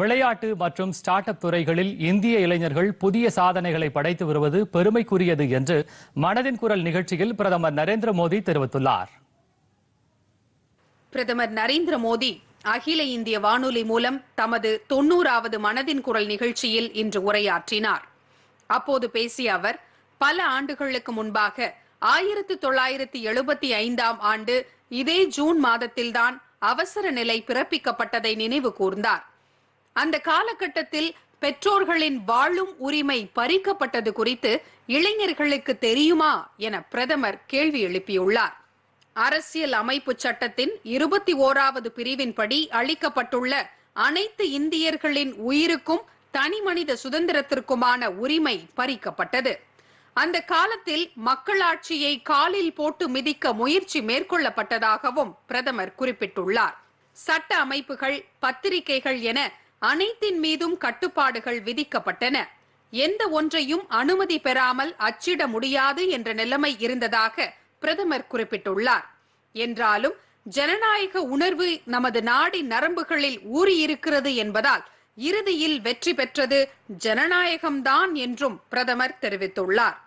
விளையாட்டு மற்றும் start up துறைகளில் இந்திய இளைஞர்கள் புதிய சாதனைகளை படைத்து வருவது பெருமைக்குரியது என்று மனதின் குரல் நிகழ்ச்சியில் பிரதமர் நரேந்திர மோடி தெரிவித்துள்ளார் பிரதமர் நரேந்திர மோடி அகில இந்திய வானொலி மூலம் தமது தொன்னூறாவது மனதின் குரல் நிகழ்ச்சியில் இன்று உரையாற்றினார் அப்போது பேசிய அவர் பல ஆண்டுகளுக்கு முன்பாக ஆயிரத்தி தொள்ளாயிரத்தி எழுபத்தி ஐந்தாம் ஆண்டு இதே ஜூன் மாதத்தில்தான் அவசர நிலை பிறப்பிக்கப்பட்டதை நினைவு கூர்ந்தார் அந்த காலகட்டத்தில் பெற்றோர்களின் வாழும் உரிமை பறிக்கப்பட்டது குறித்து இளைஞர்களுக்கு தெரியுமா என பிரதமர் கேள்வி எழுப்பியுள்ளார் அரசியல் அமைப்பு சட்டத்தின் இருபத்தி ஓராவது பிரிவின்படி அளிக்கப்பட்டுள்ள அனைத்து இந்தியர்களின் உயிருக்கும் தனிமனித சுதந்திரத்திற்குமான உரிமை பறிக்கப்பட்டது அந்த காலத்தில் மக்களாட்சியை காலில் போட்டு மிதிக்க முயற்சி மேற்கொள்ளப்பட்டதாகவும் பிரதமர் குறிப்பிட்டுள்ளார் சட்ட அமைப்புகள் பத்திரிகைகள் என அனைத்தின் மீதும் கட்டுப்பாடுகள் விதிக்கப்பட்டன எந்த ஒன்றையும் அனுமதி பெறாமல் அச்சிட முடியாது என்ற நிலைமை இருந்ததாக பிரதமர் குறிப்பிட்டுள்ளார் என்றாலும் ஜனநாயக உணர்வு நமது நாடி நரம்புகளில் ஊறியிருக்கிறது என்பதால் இறுதியில் வெற்றி பெற்றது ஜனநாயகம்தான் என்றும் பிரதமர் தெரிவித்துள்ளார்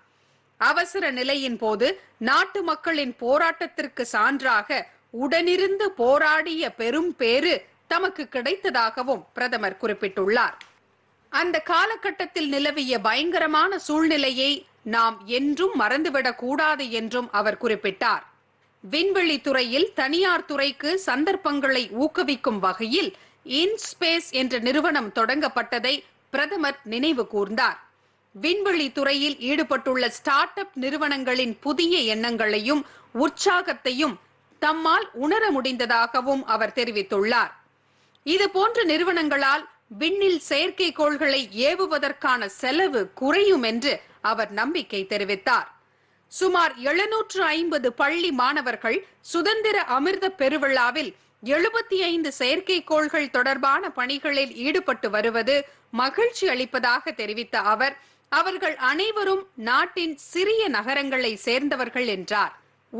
அவசர நிலையின் போது நாட்டு மக்களின் போராட்டத்திற்கு சான்றாக உடனிருந்து போராடிய பெரும் பேரு தமக்கு கிடைத்ததாகவும் பிரதமர் குறிப்பிட்டுள்ளார் அந்த காலகட்டத்தில் நிலவிய பயங்கரமான சூழ்நிலையை நாம் என்றும் மறந்துவிடக் கூடாது என்றும் அவர் குறிப்பிட்டார் விண்வெளி துறையில் தனியார் துறைக்கு சந்தர்ப்பங்களை ஊக்குவிக்கும் வகையில் இன்ஸ்பேஸ் என்ற நிறுவனம் தொடங்கப்பட்டதை பிரதமர் நினைவு கூர்ந்தார் விண்வெளி துறையில் ஈடுபட்டுள்ள ஸ்டார்ட் அப் நிறுவனங்களின் புதிய எண்ணங்களையும் உற்சாகத்தையும் தம்மால் உணர முடிந்ததாகவும் அவர் தெரிவித்துள்ளார் இது போன்ற நிறுவனங்களால் விண்ணில் கோள்களை ஏவுவதற்கான செலவு குறையும் என்று அவர் நம்பிக்கை தெரிவித்தார் சுமார் எழுநூற்று ஐம்பது பள்ளி மாணவர்கள் சுதந்திர அமிர்த பெருவிழாவில் எழுபத்தி ஐந்து செயற்கைக்கோள்கள் தொடர்பான பணிகளில் ஈடுபட்டு வருவது மகிழ்ச்சி அளிப்பதாக தெரிவித்த அவர் அவர்கள் அனைவரும் நாட்டின் சிறிய நகரங்களை சேர்ந்தவர்கள் என்றார்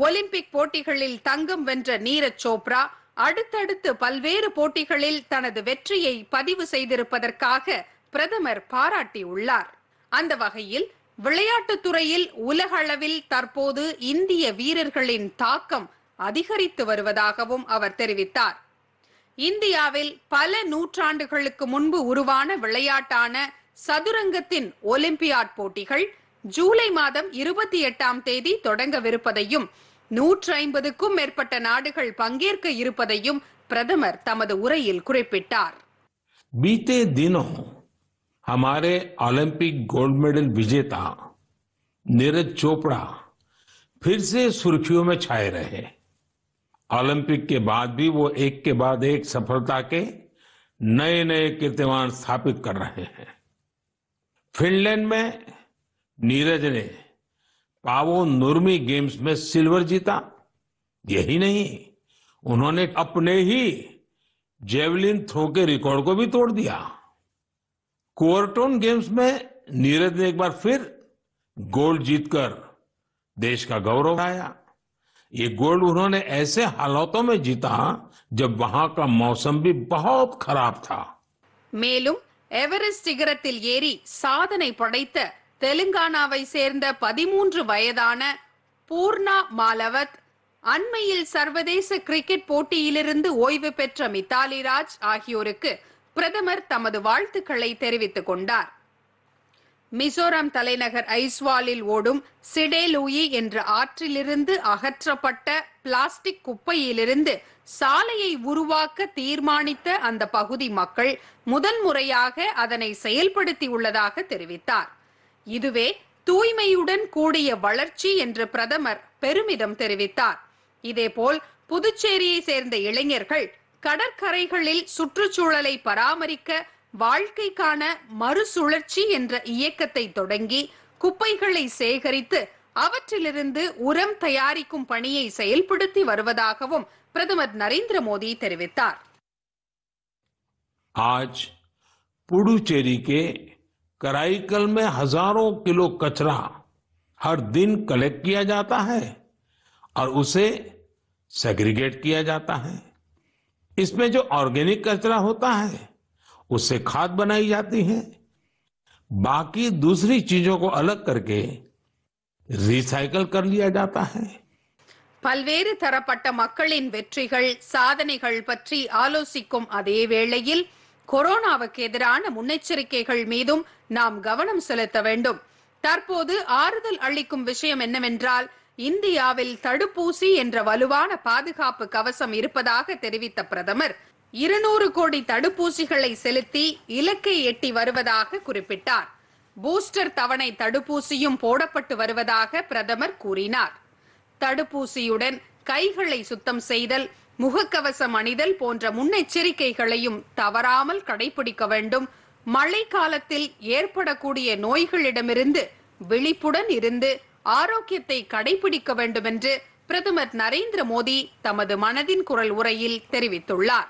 ஒலிம்பிக் போட்டிகளில் தங்கம் வென்ற நீரஜ் சோப்ரா அடுத்தடுத்து பல்வேறு போட்டிகளில் தனது வெற்றியை பதிவு செய்திருப்பதற்காக பிரதமர் பாராட்டியுள்ளார் அந்த வகையில் விளையாட்டுத் துறையில் உலகளவில் தற்போது இந்திய வீரர்களின் தாக்கம் அதிகரித்து வருவதாகவும் அவர் தெரிவித்தார் இந்தியாவில் பல நூற்றாண்டுகளுக்கு முன்பு உருவான விளையாட்டான சதுரங்கத்தின் ஒலிம்பியாட் போட்டிகள் ஜூலை மாதம் இருபத்தி எட்டாம் தேதி தொடங்கவிருப்பதையும் மேற்பட்ட நாடுகள் பங்கேற்க இருப்பதையும் பிரதமர் தமது உரையில் குறிப்பிட்டார் बीते दिनों हमारे ओलंपिक गोल्ड मेडल विजेता नीरज चोपड़ा फिर से सुर्खियों में छाए रहे ओलंपिक के बाद भी वो एक के बाद एक सफलता के नए नए कीर्तिमान स्थापित कर रहे हैं फिनलैंड में नीरज ने पावो नुर्मी गेम्स में सिल्वर जीता यही नहीं उन्होंने अपने ही जेवलिन थ्रो के रिकॉर्ड को भी तोड़ दिया कोरटोन गेम्स में नीरज ने एक बार फिर गोल्ड जीतकर देश का गौरव आया ये गोल्ड उन्होंने ऐसे हालातों में जीता जब वहां का मौसम भी बहुत खराब था மேலும் एवरेस्ट शिखर ஏறி சாதனை படைத்த தெலுங்கானாவை சேர்ந்த பதிமூன்று வயதான பூர்ணா மாலவத் அண்மையில் சர்வதேச கிரிக்கெட் போட்டியிலிருந்து ஓய்வு பெற்ற மித்தாலி ராஜ் ஆகியோருக்கு பிரதமர் தமது வாழ்த்துக்களை தெரிவித்துக் கொண்டார் மிசோரம் தலைநகர் ஐஸ்வாலில் ஓடும் சிடேலூயி என்ற ஆற்றிலிருந்து அகற்றப்பட்ட பிளாஸ்டிக் குப்பையிலிருந்து சாலையை உருவாக்க தீர்மானித்த அந்த பகுதி மக்கள் முதன்முறையாக அதனை செயல்படுத்தியுள்ளதாக தெரிவித்தார் இதுவே தூய்மையுடன் கூடிய வளர்ச்சி என்று பிரதமர் பெருமிதம் தெரிவித்தார் இதேபோல் புதுச்சேரியை சேர்ந்த இளைஞர்கள் கடற்கரைகளில் சுற்றுச்சூழலை பராமரிக்க வாழ்க்கைக்கான மறுசுழற்சி என்ற இயக்கத்தை தொடங்கி குப்பைகளை சேகரித்து அவற்றிலிருந்து உரம் தயாரிக்கும் பணியை செயல்படுத்தி வருவதாகவும் பிரதமர் நரேந்திர மோடி தெரிவித்தார் आज पुडुचेरी के कराईकल में हजारों किलो कचरा हर दिन कलेक्ट किया जाता है और उसे सेग्रीगेट किया जाता है इसमें जो ऑर्गेनिक कचरा होता है उससे खाद बनाई जाती है बाकी दूसरी चीजों को अलग करके रिसाइकल कर लिया जाता है பல்வேறு தரப்பட்ட மக்களின் வெற்றிகள் சாதனைகள் பற்றி ஆலோசிக்கும் அதே வேளையில் கொரோனாவுக்கு எதிரான முன்னெச்சரிக்கைகள் மீதும் நாம் கவனம் செலுத்த வேண்டும் தற்போது ஆறுதல் அளிக்கும் விஷயம் என்னவென்றால் இந்தியாவில் தடுப்பூசி என்ற வலுவான பாதுகாப்பு கவசம் இருப்பதாக தெரிவித்த பிரதமர் இருநூறு கோடி தடுப்பூசிகளை செலுத்தி இலக்கை எட்டி வருவதாக குறிப்பிட்டார் பூஸ்டர் தவணை தடுப்பூசியும் போடப்பட்டு வருவதாக பிரதமர் கூறினார் தடுப்பூசியுடன் கைகளை சுத்தம் செய்தல் முகக்கவசம் அணிதல் போன்ற முன்னெச்சரிக்கைகளையும் தவறாமல் கடைபிடிக்க வேண்டும் மழை காலத்தில் ஏற்படக்கூடிய நோய்களிடமிருந்து விழிப்புடன் இருந்து ஆரோக்கியத்தை கடைபிடிக்க வேண்டும் என்று பிரதமர் நரேந்திர மோடி தமது மனதின் குரல் உரையில் தெரிவித்துள்ளார்